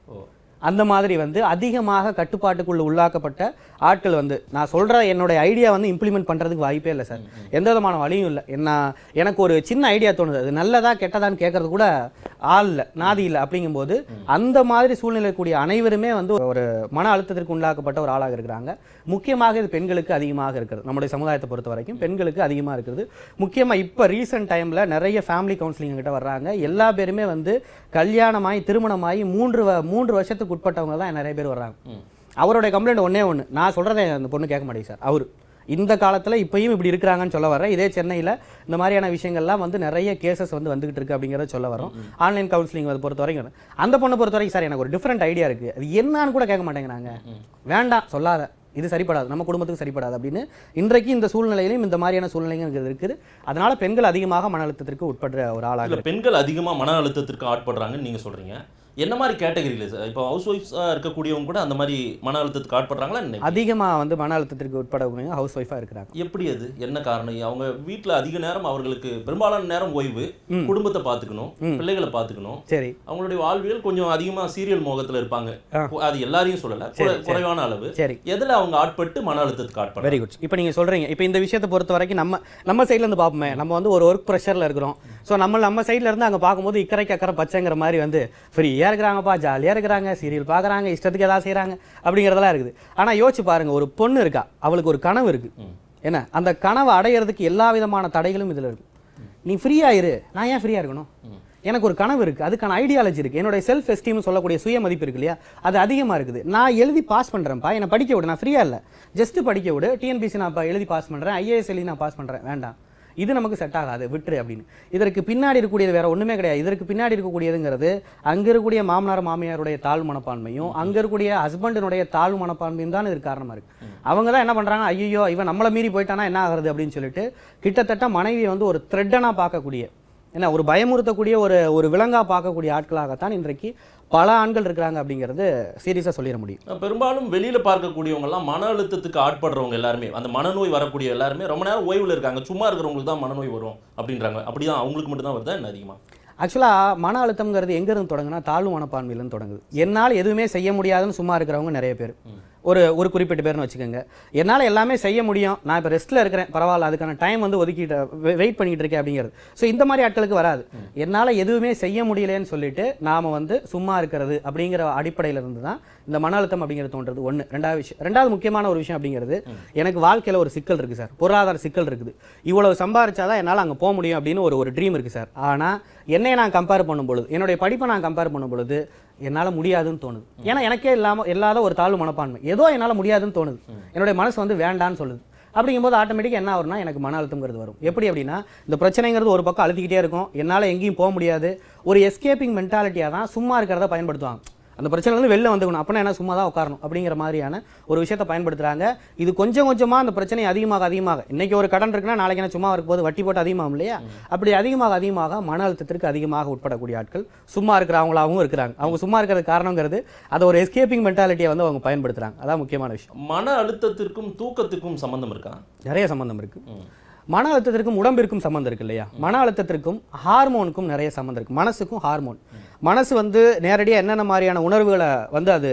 அந்த மாதிரி வந்து அதிகமாக கட்டுப்பாட்டுக்குள்ள உள்ளாக்கப்பட்ட ஆட்கள் வந்து நான் சொல்கிற என்னுடைய ஐடியா வந்து இம்ப்ளிமெண்ட் பண்ணுறதுக்கு வாய்ப்பே இல்லை சார் எந்த விதமான வழியும் இல்லை என்ன எனக்கு ஒரு சின்ன ஐடியா தோணுது அது நல்லதா கெட்டதான்னு கேட்கறது கூட ஆள் இல்லை நாதி இல்லை அப்படிங்கும்போது அந்த மாதிரி சூழ்நிலை கூடிய அனைவருமே வந்து ஒரு மன அழுத்தத்திற்கு உள்ளாக்கப்பட்ட ஒரு ஆளாக இருக்கிறாங்க முக்கியமாக இது பெண்களுக்கு அதிகமாக இருக்கிறது நம்முடைய சமுதாயத்தை பொறுத்த வரைக்கும் பெண்களுக்கு அதிகமாக இருக்கிறது முக்கியமாக இப்போ ரீசெண்ட் டைமில் நிறைய ஃபேமிலி கவுன்சிலிங் கிட்ட வர்றாங்க எல்லா பேருமே வந்து கல்யாணமாகி திருமணமாகி மூன்று மூன்று வருஷத்துக்கு உட்பட்டவங்க தான் நிறைய பேர் வர்றாங்க அவருடைய கம்ப்ளைண்ட் ஒன்றே ஒன்று நான் சொல்கிறத அந்த பொண்ணு கேட்க மாட்டேங்க சார் அவர் இந்த காலத்தில் இப்பயும் இப்படி இருக்கிறாங்கன்னு சொல்ல வரேன் இதே சென்னையில் இந்த மாதிரியான விஷயங்கள்லாம் வந்து நிறைய கேசஸ் வந்து வந்துகிட்டு இருக்கு அப்படிங்கிறத சொல்ல வரோம் ஆன்லைன் கவுன்சிலிங் அதை பொறுத்த வரைக்கும் அந்த பொண்ணை பொறுத்த வரைக்கும் சார் எனக்கு ஒரு டிஃப்ரெண்ட் ஐடியா இருக்குது அது என்னான்னு கூட கேட்க மாட்டேங்கிறாங்க வேண்டாம் சொல்லாத இது சரிப்படாது நம்ம குடும்பத்துக்கு சரிப்படாது அப்படின்னு இன்றைக்கு இந்த சூழ்நிலையிலும் இந்த மாதிரியான சூழ்நிலைங்கிறது இருக்குது அதனால பெண்கள் அதிகமாக மன அழுத்தத்திற்கு உட்படுற ஒரு ஆளாக பெண்கள் அதிகமாக மன அழுத்தத்திற்கு ஆட்படுறாங்கன்னு நீங்கள் சொல்கிறீங்க என்ன மாதிரி கேட்டகரியில் சார் இப்போ ஹவுஸ் ஒய்ஃப்ஸாக இருக்கக்கூடியவங்க கூட அந்த மாதிரி மன அழுத்தத்துக்கு ஆட்படுறாங்களா அதிகமாக வந்து மன அழுத்தத்திற்கு உட்படவங்க ஹவுஸ் ஒய்ஃபாக இருக்கிறாங்க எப்படி அது என்ன காரணம் அவங்க வீட்டில் அதிக நேரம் அவர்களுக்கு பெரும்பாலான நேரம் ஓய்வு குடும்பத்தை பார்த்துக்கணும் பிள்ளைகளை பார்த்துக்கணும் சரி அவங்களுடைய வாழ்வியல் கொஞ்சம் அதிகமாக சீரியல் மோகத்தில் இருப்பாங்க அது எல்லாரையும் சொல்லலை குறைவான அளவு சரி எதில் அவங்க ஆட்பட்டு மன அழுத்தத்துக்கு ஆட்பட வெரி குட் இப்போ நீங்கள் சொல்கிறீங்க இப்போ இந்த விஷயத்தை பொறுத்த வரைக்கும் நம்ம நம்ம சைட்லேருந்து பார்ப்போமே நம்ம வந்து ஒரு ஒர்க் ப்ரெஷரில் இருக்கிறோம் ஸோ நம்ம நம்ம சைட்லேருந்து அங்கே பார்க்கும்போது இக்கரைக்கு அக்கறை பச்சைங்கிற மாதிரி வந்து ஃப்ரீயாக ஜாலியாக இருக்கிறாங்கப்பா ஜாலியாக இருக்கிறாங்க சீரியல் பார்க்குறாங்க இஷ்டத்துக்கு எதாவது செய்கிறாங்க அப்படிங்கிறதெல்லாம் இருக்குது ஆனால் யோசிச்சு பாருங்கள் ஒரு பொண்ணு இருக்கா அவளுக்கு ஒரு கனவு இருக்குது என்ன அந்த கனவை அடையிறதுக்கு எல்லா விதமான தடைகளும் இதில் இருக்குது நீ ஃப்ரீயாக இரு நான் ஏன் ஃப்ரீயாக இருக்கணும் எனக்கு ஒரு கனவு இருக்குது அதுக்கான ஐடியாலஜி இருக்குது என்னுடைய செல்ஃப் எஸ்டீம்னு சொல்லக்கூடிய சுய மதிப்பு இருக்கு இல்லையா அது அதிகமாக இருக்குது நான் எழுதி பாஸ் பண்ணுறேன்ப்பா என்னை படிக்க விடு நான் ஃப்ரீயாக இல்லை ஜஸ்ட்டு படிக்க விடு டிஎன்பிசி நான் எழுதி பாஸ் பண்ணுறேன் ஐஏஎஸ் எழுதி e நான் பாஸ் பண்ணுறேன் வேண்டாம் இது நமக்கு செட் ஆகாது விட்டுரு அப்படின்னு இதற்கு பின்னாடி இருக்கக்கூடியது வேற ஒன்றுமே கிடையாது இதற்கு பின்னாடி இருக்கக்கூடியதுங்கிறது அங்கே இருக்கக்கூடிய மாமனார் மாமியாருடைய தாழ் மனப்பான்மையும் அங்கே இருக்கக்கூடிய ஹஸ்பண்டினுடைய தாழ் மனப்பான்மையும் தான் இது காரணமாக இருக்குது அவங்க தான் என்ன பண்ணுறாங்க ஐயோ இவன் நம்மளை மீறி போயிட்டானா என்ன ஆகிறது அப்படின்னு சொல்லிட்டு கிட்டத்தட்ட மனைவியை வந்து ஒரு த்ரெட்டனாக பார்க்கக்கூடிய என்ன ஒரு பயமுறுத்தக்கூடிய ஒரு ஒரு விலங்காக பார்க்கக்கூடிய ஆட்களாகத்தான் இன்றைக்கு பல ஆண்கள் இருக்கிறாங்க அப்படிங்கிறது சீரியஸாக சொல்லிட முடியும் பெரும்பாலும் வெளியில் பார்க்கக்கூடியவங்கலாம் மன அழுத்தத்துக்கு ஆட்படுறவங்க எல்லாருமே அந்த மனநோய் வரக்கூடிய எல்லாருமே ரொம்ப நேரம் ஓய்வில் இருக்காங்க சும்மா இருக்கிறவங்களுக்கு தான் மனநோய் வரும் அப்படின்றாங்க அப்படி தான் அவங்களுக்கு மட்டும்தான் வருதா என்ன அதிகமாக ஆக்சுவலாக மன அழுத்தங்கிறது எங்கேருந்து தொடங்குனா தாழ்வு மனப்பான்மையிலேருந்து தொடங்குது என்னால் எதுவுமே செய்ய முடியாதுன்னு சும்மா இருக்கிறவங்க நிறைய பேர் ஒரு ஒரு குறிப்பிட்ட பேர்னு வச்சுக்கோங்க என்னால் எல்லாமே செய்ய முடியும் நான் இப்போ ரெஸ்ட்டில் இருக்கிறேன் பரவாயில்ல அதுக்கான டைம் வந்து ஒதுக்கிட்டு வெயிட் பண்ணிகிட்டு இருக்கேன் அப்படிங்கிறது ஸோ இந்த மாதிரி ஆட்களுக்கு வராது என்னால் எதுவுமே செய்ய முடியலன்னு சொல்லிட்டு நாம் வந்து சும்மா இருக்கிறது அப்படிங்கிற அடிப்படையில் இருந்து தான் இந்த மன அழுத்தம் அப்படிங்கிறது தோன்றது ஒன்று ரெண்டாவது விஷயம் ரெண்டாவது முக்கியமான ஒரு விஷயம் அப்படிங்கிறது எனக்கு வாழ்க்கையில் ஒரு சிக்கல் இருக்குது சார் பொருளாதார சிக்கல் இருக்குது இவ்வளவு தான் என்னால் அங்கே போக முடியும் அப்படின்னு ஒரு ஒரு ட்ரீம் இருக்குது சார் ஆனால் என்னை நான் கம்பேர் பண்ணும் பொழுது என்னுடைய படிப்பை நான் கம்பேர் பண்ணும் பொழுது என்னால் முடியாதுன்னு தோணுது ஏன்னா எனக்கே இல்லாமல் இல்லாத ஒரு தாழ்வு மனப்பான்மை ஏதோ என்னால் முடியாதுன்னு தோணுது என்னுடைய மனசு வந்து வேண்டான்னு சொல்லுது அப்படிங்கும்போது ஆட்டோமேட்டிக்காக என்ன ஆகும்னா எனக்கு மன அழுத்தங்கிறது வரும் எப்படி அப்படின்னா இந்த பிரச்சனைங்கிறது ஒரு பக்கம் அழுத்திக்கிட்டே இருக்கும் என்னால் எங்கேயும் போக முடியாது ஒரு எஸ்கேப்பிங் மென்டாலிட்டியாக தான் சும்மா இருக்கிறத பயன்படுத்துவாங்க அந்த பிரச்சனைலேருந்து வெளில வந்துக்கணும் அப்போ என்ன சும்மா தான் உட்காரணும் அப்படிங்கிற மாதிரியான ஒரு விஷயத்தை பயன்படுத்துகிறாங்க இது கொஞ்சம் கொஞ்சமாக அந்த பிரச்சனை அதிகமாக அதிகமாக இன்றைக்கி ஒரு கடன் இருக்குன்னா நாளைக்கு என்ன சும்மா இருக்கும் போது வட்டி போட்டு அதிகமாகும் இல்லையா அப்படி அதிகமாக அதிகமாக மன அழுத்தத்திற்கு அதிகமாக உட்படக்கூடிய ஆட்கள் சும்மா இருக்கிறவங்களாகவும் இருக்கிறாங்க அவங்க சும்மா இருக்கிறது காரணங்கிறது அதை ஒரு எஸ்கேப்பிங் மென்டாலிட்டியை வந்து அவங்க பயன்படுத்துகிறாங்க அதான் முக்கியமான விஷயம் மன அழுத்தத்திற்கும் தூக்கத்துக்கும் சம்மந்தம் இருக்கா நிறைய சம்மந்தம் இருக்குது மன அழுத்தத்திற்கும் உடம்பிற்கும் சம்மந்தம் இருக்கு இல்லையா மன அழுத்தத்திற்கும் ஹார்மோனுக்கும் நிறைய சம்மந்தம் இருக்குது மனசுக்கும் ஹார்மோன் மனசு வந்து நேரடியாக என்னென்ன மாதிரியான உணர்வுகளை வந்து அது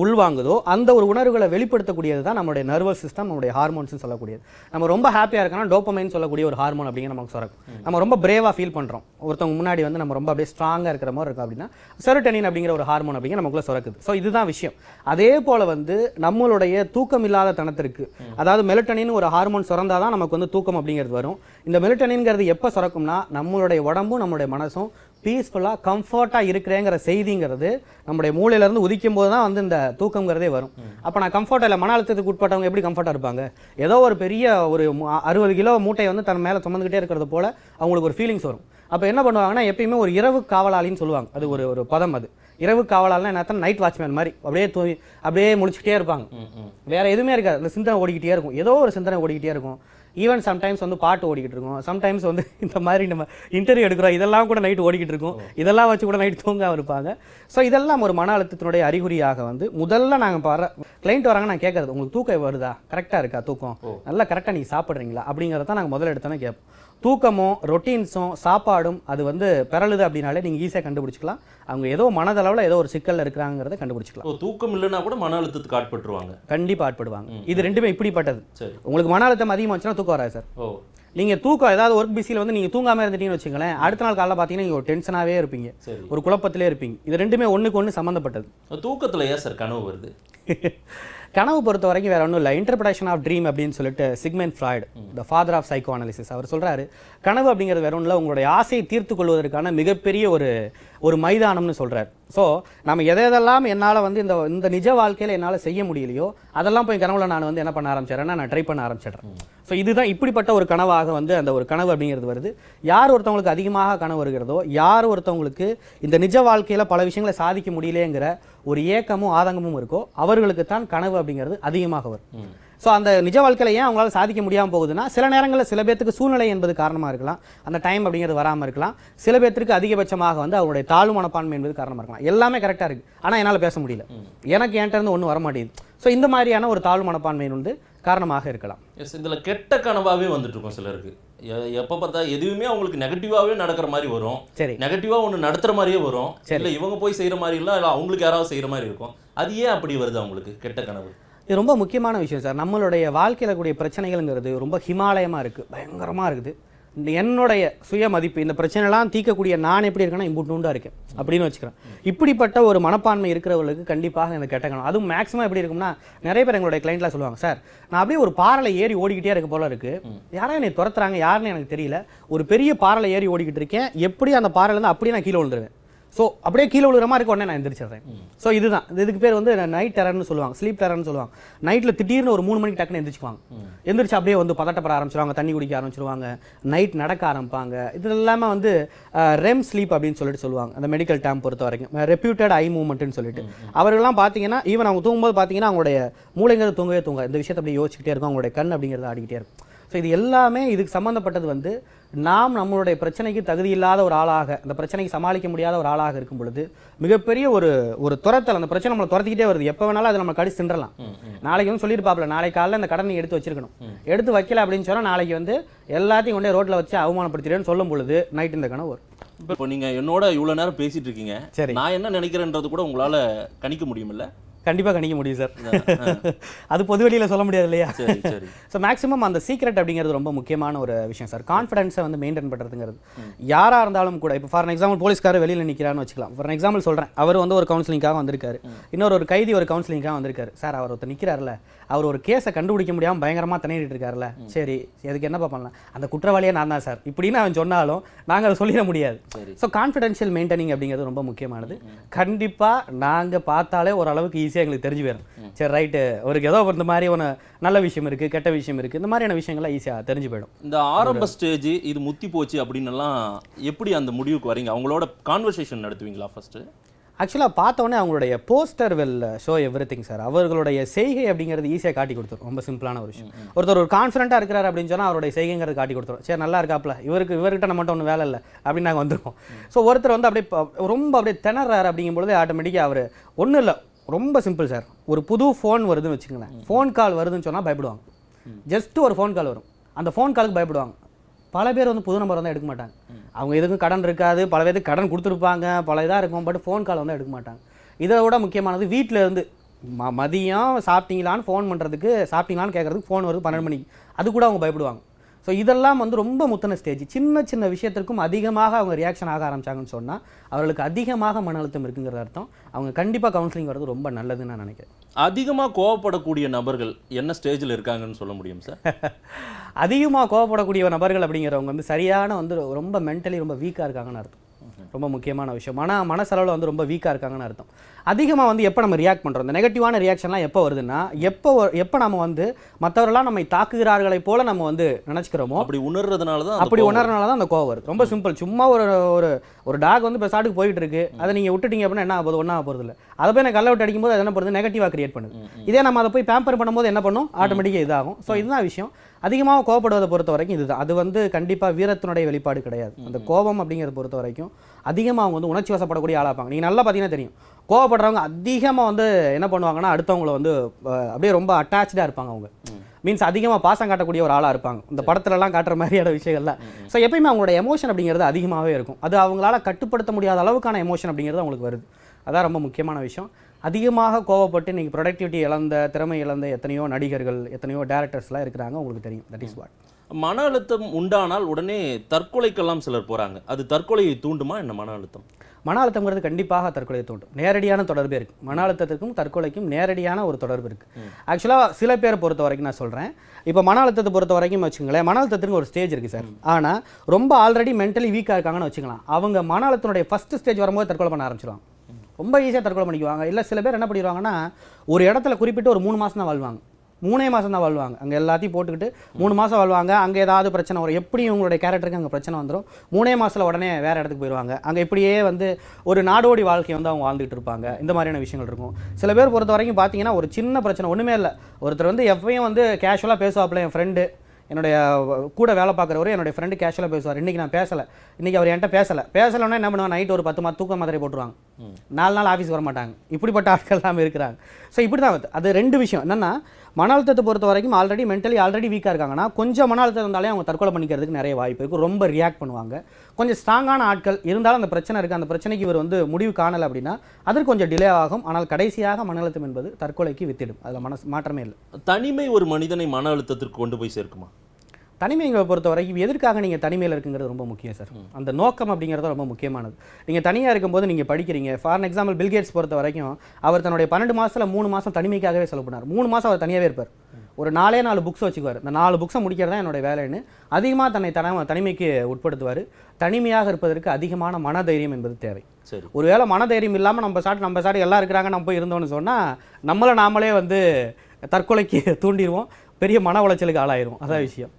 உள்வாங்குதோ அந்த ஒரு உணர்வுகளை வெளிப்படுத்தக்கூடியது தான் நம்மளுடைய நர்வஸ் சிஸ்டம் நம்மளுடைய ஹார்மோன்ஸ்னு சொல்லக்கூடியது நம்ம ரொம்ப ஹாப்பியாக இருக்கணும் டோப்பமைன் சொல்லக்கூடிய ஒரு ஹார்மோன் அப்படிங்கிற நமக்கு சுரக்கும் நம்ம ரொம்ப பிரேவாக ஃபீல் பண்ணுறோம் ஒருத்தவங்க முன்னாடி வந்து நம்ம ரொம்ப அப்படியே ஸ்ட்ராங்காக இருக்கிற மாதிரி இருக்கும் அப்படின்னா செரோட்டனின் அப்படிங்கிற ஒரு ஹார்மோன் அப்படிங்கிற நமக்குள்ள சுரக்குது ஸோ இதுதான் விஷயம் அதே போல் வந்து நம்மளுடைய தூக்கம் இல்லாத தனத்திற்கு அதாவது மெலட்டனின் ஒரு ஹார்மோன் சுரந்தால் தான் நமக்கு வந்து தூக்கம் அப்படிங்கிறது வரும் இந்த மெலட்டனின்ங்கிறது எப்போ சுரக்கும்னா நம்மளுடைய உடம்பும் நம்மளுடைய மனசும் பீஸ்ஃபுல்லாக கம்ஃபர்ட்டாக இருக்கிறேங்கிற செய்திங்கிறது நம்முடைய மூளையிலேருந்து உதிக்கும் போது தான் வந்து இந்த தூக்கங்கிறதே வரும் அப்போ நான் கம்ஃபர்ட்டாக இல்லை மன அழுத்தத்துக்கு உட்பட்டவங்க எப்படி கம்ஃபர்ட்டாக இருப்பாங்க ஏதோ ஒரு பெரிய ஒரு அறுபது கிலோ மூட்டை வந்து தன் மேலே சுமந்துக்கிட்டே இருக்கிறது போல் அவங்களுக்கு ஒரு ஃபீலிங்ஸ் வரும் அப்போ என்ன பண்ணுவாங்கன்னா எப்பயுமே ஒரு இரவு காவலாளின்னு சொல்லுவாங்க அது ஒரு ஒரு பதம் அது இரவு காவலாளனா என்ன நைட் வாட்ச்மேன் மாதிரி அப்படியே தூங்கி அப்படியே முடிச்சுக்கிட்டே இருப்பாங்க வேற எதுவுமே இருக்காது அந்த சிந்தனை ஓடிக்கிட்டே இருக்கும் ஏதோ ஒரு சிந்தனை ஓடிக்கிட்டே இருக்கும் ஈவன் சம்டைம்ஸ் வந்து பாட்டு ஓடிக்கிட்டு இருக்கும் சம்டைம்ஸ் வந்து இந்த மாதிரி நம்ம இன்டர்வியூ எடுக்கிறோம் இதெல்லாம் கூட நைட் ஓடிக்கிட்டு இருக்கும் இதெல்லாம் வச்சு கூட நைட் தூங்க இருப்பாங்க ஸோ இதெல்லாம் ஒரு மன அழுத்தத்தினுடைய அறிகுறியாக வந்து முதல்ல நாங்கள் பாரு கிளைண்ட் வராங்க நான் கேட்கறது உங்களுக்கு தூக்கம் வருதா கரெக்டாக இருக்கா தூக்கம் நல்லா கரெக்டாக நீங்கள் சாப்பிட்றீங்களா அப்படிங்கிறத நாங்கள் முதல் எடுத்தோன்னே கேட்போம் தூக்கமும் ரொட்டீன்ஸும் சாப்பாடும் அது வந்து பிறழுது அப்படின்னாலே நீங்கள் ஈஸியாக கண்டுபிடிச்சிக்கலாம் அவங்க ஏதோ மனதளவில் ஏதோ ஒரு சிக்கலில் இருக்கிறாங்கிறத கண்டுபிடிச்சிக்கலாம் தூக்கம் இல்லைன்னா கூட மன அழுத்தத்துக்கு ஆட்பட்டுருவாங்க கண்டிப்பாக ஆட்படுவாங்க இது ரெண்டுமே இப்படிப்பட்டது உங்களுக்கு மன அழுத்தம் அதிகமாகச்சுன்னா தூக்கம் வராது சார் நீங்க தூக்கம் ஏதாவது ஒர்க் பிஸியில் வந்து நீங்க தூங்காமல் இருந்துட்டீங்கன்னு வச்சுக்கோங்களேன் அடுத்த நாள் காலையில் பார்த்தீங்கன்னா நீங்கள் ஒரு டென்ஷனாகவே இருப்பீங்க ஒரு குழப்பத்திலே இருப்பீங்க இது ரெண்டுமே ஒன்றுக்கு ஒன்று சம்மந்தப்பட்டது தூக்கத்தில் ஏன் சார் கனவு வருது *laughs* கனவு பொறுத்த வரைக்கும் வேற ஒன்றும் இல்லை இன்டர்பிரேஷன் ஆஃப் ட்ரீம் அப்படின்னு சொல்லிட்டு Sigmund Freud the father of psychoanalysis அவர் சொல்கிறாரு கனவு அப்படிங்கிறது வேற ஒன்றும் உங்களுடைய ஆசையை தீர்த்து கொள்வதற்கான மிகப்பெரிய ஒரு ஒரு மைதானம்னு சொல்கிறார் ஸோ நம்ம எதை எதெல்லாம் என்னால் வந்து இந்த இந்த நிஜ வாழ்க்கையில் என்னால் செய்ய முடியலையோ அதெல்லாம் போய் கனவுல நான் வந்து என்ன பண்ண ஆரம்பிச்சிடறேன்னா நான் ட்ரை பண்ண ஆரம்பிச்சிடுறேன் ஸோ இதுதான் இப்படிப்பட்ட ஒரு கனவாக வந்து அந்த ஒரு கனவு அப்படிங்கிறது வருது யார் ஒருத்தவங்களுக்கு அதிகமாக கனவு வருகிறதோ யார் ஒருத்தவங்களுக்கு இந்த நிஜ வாழ்க்கையில் பல விஷயங்களை சாதிக்க முடியலேங்கிற ஒரு ஏக்கமும் ஆதங்கமும் இருக்கோ அவர்களுக்கு தான் கனவு அப்படிங்கிறது அதிகமாக வரும் ஸோ அந்த நிஜ வாழ்க்கையில் ஏன் அவங்களால சாதிக்க முடியாமல் போகுதுன்னா சில நேரங்களில் சில பேர்த்துக்கு சூழ்நிலை என்பது காரணமாக இருக்கலாம் அந்த டைம் அப்படிங்கிறது வராமல் இருக்கலாம் சில பேர்த்துக்கு அதிகபட்சமாக வந்து அவருடைய தாழ்வு மனப்பான்மை என்பது காரணமாக இருக்கலாம் எல்லாமே கரெக்டாக இருக்குது ஆனால் என்னால் பேச முடியல எனக்கு என்கிட்ட ஒன்றும் வர மாட்டேங்குது ஸோ இந்த மாதிரியான ஒரு தாழ்வு மனப்பான்மை வந்து காரணமாக இருக்கலாம் எஸ் இதில் கெட்ட கனவாகவே வந்துட்டு இருக்கும் சிலருக்கு எப்போ பார்த்தா எதுவுமே அவங்களுக்கு நெகட்டிவாகவே நடக்கிற மாதிரி வரும் சரி நெகட்டிவாக ஒன்று நடத்துகிற மாதிரியே வரும் இல்லை இவங்க போய் செய்கிற மாதிரி இல்லை அவங்களுக்கு யாராவது செய்கிற மாதிரி இருக்கும் அது ஏன் அப்படி வருது அவங்களுக்கு கெட்ட கனவு இது ரொம்ப முக்கியமான விஷயம் சார் நம்மளுடைய வாழ்க்கையில் கூடிய பிரச்சனைகள்ங்கிறது ரொம்ப ஹிமாலயமாக இருக்குது பயங்கரமாக இருக்குது என்னுடைய சுய மதிப்பு இந்த பிரச்சனைலாம் தீர்க்கக்கூடிய நான் எப்படி இருக்கேன்னா இம்புட்டுண்டா இருக்கேன் அப்படின்னு வச்சுக்கிறேன் இப்படிப்பட்ட ஒரு மனப்பான்மை இருக்கிறவர்களுக்கு கண்டிப்பாக இந்த கெட்டக்கணும் அதுவும் மேக்ஸிமம் எப்படி இருக்கும்னா நிறைய பேர் எங்களுடைய கிளைண்ட்லாம் சொல்லுவாங்க சார் நான் அப்படியே ஒரு பாறையில் ஏறி ஓடிக்கிட்டே இருக்க போல இருக்கு யாரும் என்னை துரத்துறாங்க யாருன்னு எனக்கு தெரியல ஒரு பெரிய பாறையில் ஏறி ஓடிக்கிட்டு இருக்கேன் எப்படி அந்த பாறையிலேருந்து அப்படியே நான் கீழே விழுந்துருவேன் ஸோ அப்படியே கீழே விழுகிற மாதிரி இருக்க உடனே நான் எந்திரிச்சிடுறேன் ஸோ இதுதான் இதுக்கு பேர் வந்து நைட் டெரர்னு சொல்லுவாங்க ஸ்லீப் டெரர்னு சொல்லுவாங்க நைட்டில் திடீர்னு ஒரு மூணு மணிக்கு டக்குன்னு எந்திரிச்சுக்குவாங்க எந்திரிச்சு அப்படியே வந்து பதட்டப்பட ஆரம்பிச்சிருவாங்க தண்ணி குடிக்க ஆரம்பிச்சிருவாங்க நைட் நடக்க ஆரம்பிப்பாங்க இது எல்லாமே வந்து ரெம் ஸ்லீப் அப்படின்னு சொல்லிட்டு சொல்லுவாங்க அந்த மெடிக்கல் டேம் பொறுத்த வரைக்கும் ரெப்யூட்டட் ஐ மூவ்மெண்ட்னு சொல்லிட்டு அவர்கள்லாம் பார்த்தீங்கன்னா ஈவன் அவங்க தூங்கும்போது பார்த்தீங்கன்னா அவங்களுடைய மூளைங்கிறது தூங்கவே தூங்க இந்த விஷயத்தை அப்படியே யோசிச்சுக்கிட்டே இருக்கும் அவங்களுடைய கண் அப்படிங்கிறது ஆடிக்கிட்டே இருக்கும் ஸோ இது எல்லாமே இதுக்கு சம்மந்தப்பட்டது வந்து நாம் நம்மளுடைய பிரச்சனைக்கு தகுதி இல்லாத ஒரு ஆளாக அந்த பிரச்சனைக்கு சமாளிக்க முடியாத ஒரு ஆளாக இருக்கும் பொழுது மிகப்பெரிய ஒரு ஒரு துரத்தல் அந்த பிரச்சனை நம்மளை துரத்திக்கிட்டே வருது எப்போ வேணாலும் அதை நம்ம கடிச்சு சென்றலாம் நாளைக்கு வந்து சொல்லியிருப்பாப்ல நாளைக்கு காலையில் அந்த கடனை எடுத்து வச்சிருக்கணும் எடுத்து வைக்கல அப்படின்னு சொன்னால் நாளைக்கு வந்து எல்லாத்தையும் கொண்டே ரோட்டில் வச்சு அவமானப்படுத்திடுன்னு சொல்லும் பொழுது நைட் இந்த கனவு வரும் இப்போ நீங்கள் என்னோட இவ்வளோ நேரம் பேசிட்டு இருக்கீங்க சரி நான் என்ன நினைக்கிறேன்றது கூட உங்களால் கணிக்க முடியுமில்ல கண்டிப்பாக கணிக்க முடியும் சார் அது பொது வெளியில் சொல்ல முடியாது இல்லையா ஸோ மேக்ஸிமம் அந்த சீக்ரெட் அப்படிங்கிறது ரொம்ப முக்கியமான ஒரு விஷயம் சார் கான்ஃபிடன்ஸை வந்து மெயின்டைன் பண்ணுறதுங்கிறது யாராக இருந்தாலும் கூட இப்போ ஃபார் எக்ஸாம்பிள் போலீஸ்கார வெளியில் நிற்கிறான்னு வச்சுக்கலாம் ஃபார் எக்ஸாம்பிள் சொல்கிறேன் அவர் வந்து ஒரு கவுன்சிலிங்காக வந்திருக்காரு இன்னொரு ஒரு கைதி ஒரு கவுன்சிலிங்காக வந்திருக்காரு சார் அவர் ஒருத்தர் நிற்கிறாருல அவர் ஒரு கேஸை கண்டுபிடிக்க முடியாமல் பயங்கரமாக திணறிட்டு இருக்காருல்ல சரி எதுக்கு என்னப்பா பண்ணலாம் அந்த குற்றவாளியே நான் தான் சார் இப்படின்னு அவன் சொன்னாலும் நாங்கள் அதை சொல்லிட முடியாது ஸோ கான்ஃபிடென்ஷியல் மெயின்டைனிங் அப்படிங்கிறது ரொம்ப முக்கியமானது கண்டிப்பாக நாங்கள் பார்த்தாலே ஓரளவுக்கு ஈஸியாக எங்களுக்கு தெரிஞ்சு போயிடும் சரி ரைட்டு அவருக்கு ஏதோ இந்த மாதிரி ஒன்று நல்ல விஷயம் இருக்குது கெட்ட விஷயம் இருக்குது இந்த மாதிரியான விஷயங்கள்லாம் ஈஸியாக தெரிஞ்சு போயிடும் இந்த ஆரம்ப ஸ்டேஜ் இது முத்தி போச்சு எல்லாம் எப்படி அந்த முடிவுக்கு வரீங்க அவங்களோட கான்வர்சேஷன் நடத்துவீங்களா ஃபர்ஸ்ட்டு ஆக்சுவலாக பார்த்தோன்னே அவங்களுடைய poster will show everything sir அவர்களுடைய செய்கை அப்படிங்கிறது ஈஸியாக காட்டி கொடுத்துரும் ரொம்ப சிம்பிளான ஒரு விஷயம் ஒருத்தர் ஒரு கான்ஃபிடண்ட்டாக இருக்கிறார் அப்படின்னு சொன்னால் அவருடைய செய்கைங்கிறது காட்டி கொடுத்துரும் சரி நல்லா இருக்காப்ல இவருக்கு இவர்கிட்ட நம்மகிட்ட ஒன்றும் வேலை இல்லை அப்படின்னு நாங்கள் வந்துருக்கோம் ஸோ ஒருத்தர் வந்து அப்படியே ரொம்ப அப்படியே திணறாரு அப்படிங்கும்பொழுது ஆட்டோமேட்டிக்காக அவர் ஒன்றும் இல்லை ரொம்ப சிம்பிள் சார் ஒரு புது ஃபோன் வருதுன்னு வச்சுக்கோங்களேன் ஃபோன் கால் வருதுன்னு சொன்னால் பயப்படுவாங்க ஜஸ்ட்டு ஒரு ஃபோன் கால் வரும் அந்த ஃபோன் காலுக்கு பயப்படுவாங்க பல பேர் வந்து புது நம்பர் வந்து எடுக்க மாட்டாங்க அவங்க எதுக்கும் கடன் இருக்காது பல பேருக்கு கடன் கொடுத்துருப்பாங்க பல இதாக இருக்கும் பட் ஃபோன் கால் வந்து எடுக்க மாட்டாங்க இதை விட முக்கியமானது வீட்டில் இருந்து ம மதியம் சாப்பிட்டீங்களான்னு ஃபோன் பண்ணுறதுக்கு சாப்பிட்டீங்களான்னு கேட்குறதுக்கு ஃபோன் வருது பன்னெண்டு மணிக்கு அது கூட அவங்க பயப்படுவாங்க ஸோ இதெல்லாம் வந்து ரொம்ப முத்தன ஸ்டேஜ் சின்ன சின்ன விஷயத்திற்கும் அதிகமாக அவங்க ரியாக்ஷன் ஆக ஆரம்பிச்சாங்கன்னு சொன்னால் அவர்களுக்கு அதிகமாக மன அழுத்தம் இருக்குங்கிற அர்த்தம் அவங்க கண்டிப்பாக கவுன்சிலிங் வர்றது ரொம்ப நல்லதுன்னு நான் நினைக்கிறேன் அதிகமாக கோவப்படக்கூடிய நபர்கள் என்ன ஸ்டேஜில் இருக்காங்கன்னு சொல்ல முடியும் சார் *laughs* அதிகமாக கோவப்படக்கூடிய நபர்கள் அப்படிங்கிறவங்க வந்து சரியான வந்து ரொம்ப மென்டலி ரொம்ப வீக்காக இருக்காங்கன்னு அர்த்தம் ரொம்ப முக்கியமான விஷயம் ஆனால் மனசளவில் வந்து ரொம்ப வீக்காக இருக்காங்கன்னு அர்த்தம் அதிகமாக வந்து எப்போ நம்ம ரியாக்ட் பண்ணுறோம் இந்த நெகட்டிவான ரியாக்ஷன்லாம் எப்போ வருதுன்னா எப்போ எப்போ நம்ம வந்து மற்றவர்களாம் நம்மை தாக்குகிறார்களை போல நம்ம வந்து நினச்சிக்கிறோமோ அப்படி உணர்றதுனால தான் அப்படி உணர்றதுனால தான் அந்த கோவம் வருது ரொம்ப சிம்பிள் சும்மா ஒரு ஒரு ஒரு டாக் வந்து இப்போ சாட்டுக்கு போயிட்டு இருக்கு அதை நீங்கள் விட்டுட்டீங்க அப்படின்னா என்ன ஆகுது ஒன்றா போகிறது இல்லை அதை போய் நான் கல்லை விட்டு அடிக்கும்போது அது என்ன பண்ணுறது நெகட்டிவாக கிரியேட் பண்ணுது இதே நம்ம அதை போய் பேம்பர் பண்ணும்போது என்ன பண்ணும் ஆட்டோமேட்டிக்காக இதாகும் ஸோ இதுதான் விஷயம் அதிகமாக கோவப்படுவதை பொறுத்த வரைக்கும் இதுதான் அது வந்து கண்டிப்பாக வீரத்தினுடைய வெளிப்பாடு கிடையாது அந்த கோபம் அப்படிங்கிறத பொறுத்த வரைக்கும் அதிகமாக அவங்க வந்து உணர்ச்சி வசப்படக்கூடிய ஆளாப்பாங்க நீங்கள் நல்லா பார்த்தீங்கன்னா தெரியும் கோவப்படுறவங்க அதிகமாக வந்து என்ன பண்ணுவாங்கன்னா அடுத்தவங்களை வந்து அப்படியே ரொம்ப அட்டாச்சாக இருப்பாங்க அவங்க மீன்ஸ் அதிகமாக பாசம் காட்டக்கூடிய ஒரு ஆளாக இருப்பாங்க இந்த படத்துலலாம் காட்டுற மாதிரியான விஷயங்கள்ல ஸோ எப்பயுமே அவங்களோட எமோஷன் அப்படிங்கிறது அதிகமாகவே இருக்கும் அது அவங்களால கட்டுப்படுத்த முடியாத அளவுக்கான எமோஷன் அப்படிங்கிறது அவங்களுக்கு வருது அதான் ரொம்ப முக்கியமான விஷயம் அதிகமாக கோவப்பட்டு நீங்கள் ப்ரொடக்டிவிட்டி இழந்த திறமை இழந்த எத்தனையோ நடிகர்கள் எத்தனையோ டேரக்டர்ஸ்லாம் இருக்கிறாங்க உங்களுக்கு தெரியும் தட் இஸ் வாட் மன அழுத்தம் உண்டானால் உடனே தற்கொலைக்கெல்லாம் சிலர் போகிறாங்க அது தற்கொலையை தூண்டுமா என்ன மன அழுத்தம் மன அழுத்தங்கிறது கண்டிப்பாக தற்கொலையை தூண்டும் நேரடியான தொடர்பு இருக்குது மன அழுத்தத்திற்கும் தற்கொலைக்கும் நேரடியான ஒரு தொடர்பு இருக்குது ஆக்சுவலாக சில பேரை பொறுத்த வரைக்கும் நான் சொல்கிறேன் இப்போ மன அழுத்தத்தை பொறுத்த வரைக்கும் வச்சுங்களேன் மன அழுத்தத்துக்கு ஒரு ஸ்டேஜ் இருக்கு சார் ஆனால் ரொம்ப ஆல்ரெடி மென்டலி வீக்காக இருக்காங்கன்னு வச்சுக்கலாம் அவங்க மன அழுத்தனுடைய ஃபஸ்ட் ஸ்டேஜ் வரும்போது தற்கொலை பண்ண ஆரம்பிச்சிருவாங்க ரொம்ப ஈஸியாக தற்கொலை பண்ணிக்குவாங்க இல்லை சில பேர் என்ன பண்ணிடுவாங்கன்னா ஒரு இடத்துல குறிப்பிட்டு ஒரு மூணு மாதம் தான் வாழ்வாங்க மூணே மாதம் தான் வாழ்வாங்க அங்கே எல்லாத்தையும் போட்டுக்கிட்டு மூணு மாதம் வாழ்வாங்க அங்கே ஏதாவது பிரச்சனை வரும் எப்படி இவங்களுடைய கேரக்டருக்கு அங்கே பிரச்சனை வந்துடும் மூணே மாதத்தில் உடனே வேறு இடத்துக்கு போயிடுவாங்க அங்கே இப்படியே வந்து ஒரு நாடோடி வாழ்க்கை வந்து அவங்க வாழ்ந்துகிட்டு இருப்பாங்க இந்த மாதிரியான விஷயங்கள் இருக்கும் சில பேர் பொறுத்த வரைக்கும் பார்த்தீங்கன்னா ஒரு சின்ன பிரச்சனை ஒன்றுமே இல்லை ஒருத்தர் வந்து எப்பயும் வந்து கேஷுவலாக பேசுவாப்பில் என் ஃப்ரெண்டு என்னுடைய கூட வேலை பார்க்குறவரு என்னுடைய ஃப்ரெண்டு கேஷுவலாக பேசுவார் இன்றைக்கி நான் பேசலை இன்றைக்கி அவர் என்கிட்ட பேசலை பேசலைன்னா என்ன பண்ணுவாங்க நைட்டு ஒரு பத்து மாதம் தூக்க மாதிரி போட்டுருவாங்க நாலு நாள் ஆஃபீஸ் வர மாட்டாங்க இப்படிப்பட்ட ஆட்கள் தான் இருக்கிறாங்க ஸோ இப்படி தான் அது ரெண்டு விஷயம் என்னென்னா மன அழுத்தத்தை பொறுத்த வரைக்கும் ஆல்ரெடி மென்டலி ஆல்ரெடி வீக்காக இருக்காங்கன்னா கொஞ்சம் மன அழுத்தம் இருந்தாலே அவங்க தற்கொலை பண்ணிக்கிறதுக்கு நிறைய வாய்ப்பு இருக்குது ரொம்ப ரியாக்ட் பண்ணுவாங்க கொஞ்சம் ஸ்ட்ராங்கான ஆட்கள் இருந்தாலும் அந்த பிரச்சனை இருக்குது அந்த பிரச்சனைக்கு இவர் வந்து முடிவு காணலை அப்படின்னா அதற்கு கொஞ்சம் டிலே ஆகும் ஆனால் கடைசியாக மன அழுத்தம் என்பது தற்கொலைக்கு வித்திடும் அதில் மனசு மாற்றமே இல்லை தனிமை ஒரு மனிதனை மன அழுத்தத்திற்கு கொண்டு போய் சேர்க்குமா தனிமைகளை பொறுத்த வரைக்கும் எதற்காக நீங்கள் தனிமையில் இருக்குங்கிறது ரொம்ப முக்கியம் சார் அந்த நோக்கம் அப்படிங்கிறது ரொம்ப முக்கியமானது நீங்கள் தனியாக இருக்கும்போது நீங்கள் படிக்கிறீங்க ஃபார் எக்ஸாம்பிள் பில்கேட்ஸ் பொறுத்த வரைக்கும் அவர் தன்னுடைய பன்னெண்டு மாதத்தில் மூணு மாதம் தனிமைக்காகவே செலவு பண்ணார் மூணு மாதம் அவர் தனியாகவே இருப்பார் ஒரு நாலே நாலு புக்ஸ் வச்சுக்குவார் இந்த நாலு புக்ஸை முடிக்கிறது தான் என்னுடைய வேலைன்னு அதிகமாக தன்னை தன தனிமைக்கு உட்படுத்துவார் தனிமையாக இருப்பதற்கு அதிகமான மனதைரியம் என்பது தேவை சரி ஒருவேளை மனதைரியம் இல்லாமல் நம்ம சாட்டு நம்ம சாட்டு எல்லாம் இருக்கிறாங்க நம்ம போய் இருந்தோம்னு சொன்னால் நம்மளை நாமளே வந்து தற்கொலைக்கு தூண்டிடுவோம் பெரிய மன உளைச்சலுக்கு ஆளாயிரும் அதான் விஷயம்